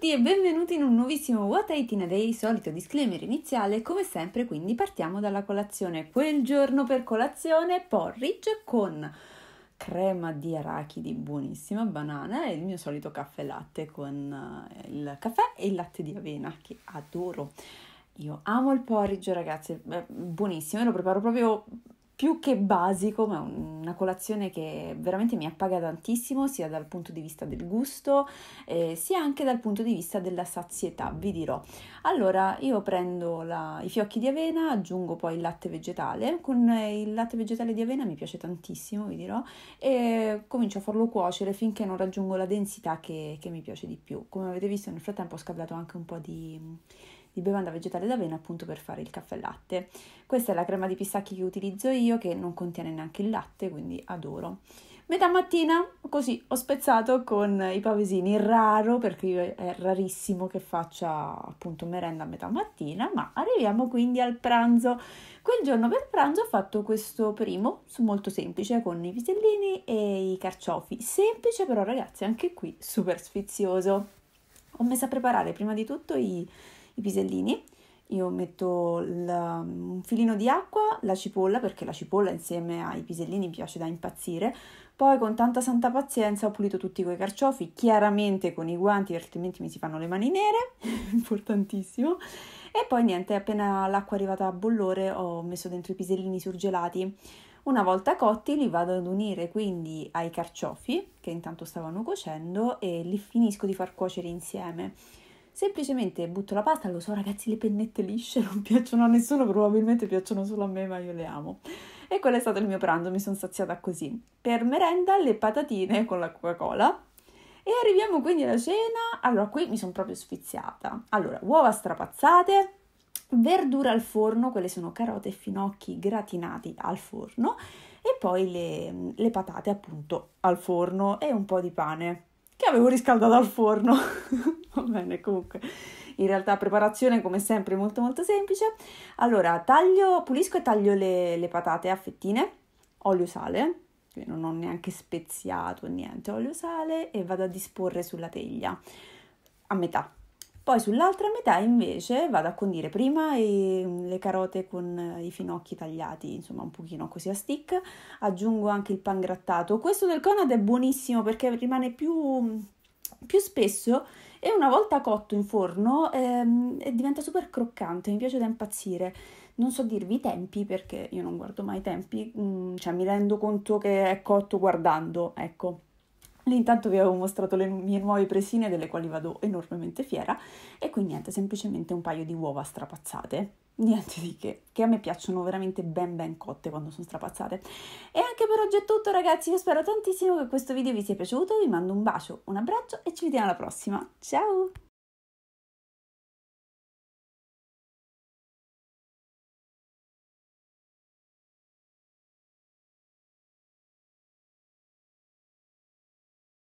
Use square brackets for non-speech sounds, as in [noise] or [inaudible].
tutti e benvenuti in un nuovissimo What I in Day, solito disclaimer iniziale, come sempre quindi partiamo dalla colazione. Quel giorno per colazione porridge con crema di arachidi buonissima, banana e il mio solito caffè latte con eh, il caffè e il latte di avena che adoro. Io amo il porridge ragazzi, è eh, buonissimo, io lo preparo proprio più che basico, ma una colazione che veramente mi appaga tantissimo, sia dal punto di vista del gusto, eh, sia anche dal punto di vista della sazietà, vi dirò. Allora, io prendo la, i fiocchi di avena, aggiungo poi il latte vegetale, con eh, il latte vegetale di avena mi piace tantissimo, vi dirò, e comincio a farlo cuocere finché non raggiungo la densità che, che mi piace di più. Come avete visto nel frattempo ho scaldato anche un po' di di bevanda vegetale d'avena appunto per fare il caffè latte. Questa è la crema di pistacchi che utilizzo io che non contiene neanche il latte, quindi adoro. Metà mattina così ho spezzato con i pavesini, raro perché è rarissimo che faccia appunto merenda a metà mattina, ma arriviamo quindi al pranzo. Quel giorno per pranzo ho fatto questo primo, molto semplice, con i pisellini e i carciofi. Semplice però ragazzi, anche qui super sfizioso. Ho messo a preparare prima di tutto i i pisellini. Io metto la, un filino di acqua, la cipolla, perché la cipolla insieme ai pisellini piace da impazzire. Poi con tanta santa pazienza ho pulito tutti quei carciofi, chiaramente con i guanti, altrimenti mi si fanno le mani nere, [laughs] importantissimo. E poi niente, appena l'acqua è arrivata a bollore ho messo dentro i pisellini surgelati. Una volta cotti li vado ad unire quindi ai carciofi, che intanto stavano cuocendo, e li finisco di far cuocere insieme semplicemente butto la pasta, lo so ragazzi le pennette lisce non piacciono a nessuno, probabilmente piacciono solo a me ma io le amo. E quello è stato il mio pranzo, mi sono saziata così. Per merenda le patatine con la Coca-Cola. E arriviamo quindi alla cena, allora qui mi sono proprio sfiziata. Allora, uova strapazzate, verdura al forno, quelle sono carote e finocchi gratinati al forno e poi le, le patate appunto al forno e un po' di pane che avevo riscaldato al forno. [laughs] Va bene, comunque. In realtà preparazione come sempre molto molto semplice. Allora, taglio, pulisco e taglio le, le patate a fettine, olio sale, che non ho neanche speziato niente, olio sale e vado a disporre sulla teglia a metà poi sull'altra metà invece vado a condire prima i, le carote con eh, i finocchi tagliati, insomma un pochino così a stick, aggiungo anche il pan grattato. Questo del Conad è buonissimo perché rimane più, più spesso e una volta cotto in forno ehm, diventa super croccante, mi piace da impazzire. Non so dirvi i tempi perché io non guardo mai i tempi, mm, cioè mi rendo conto che è cotto guardando, ecco. Intanto vi avevo mostrato le mie nuove presine delle quali vado enormemente fiera e qui niente, semplicemente un paio di uova strapazzate, niente di che, che a me piacciono veramente ben ben cotte quando sono strapazzate. E anche per oggi è tutto ragazzi, io spero tantissimo che questo video vi sia piaciuto, vi mando un bacio, un abbraccio e ci vediamo alla prossima, ciao!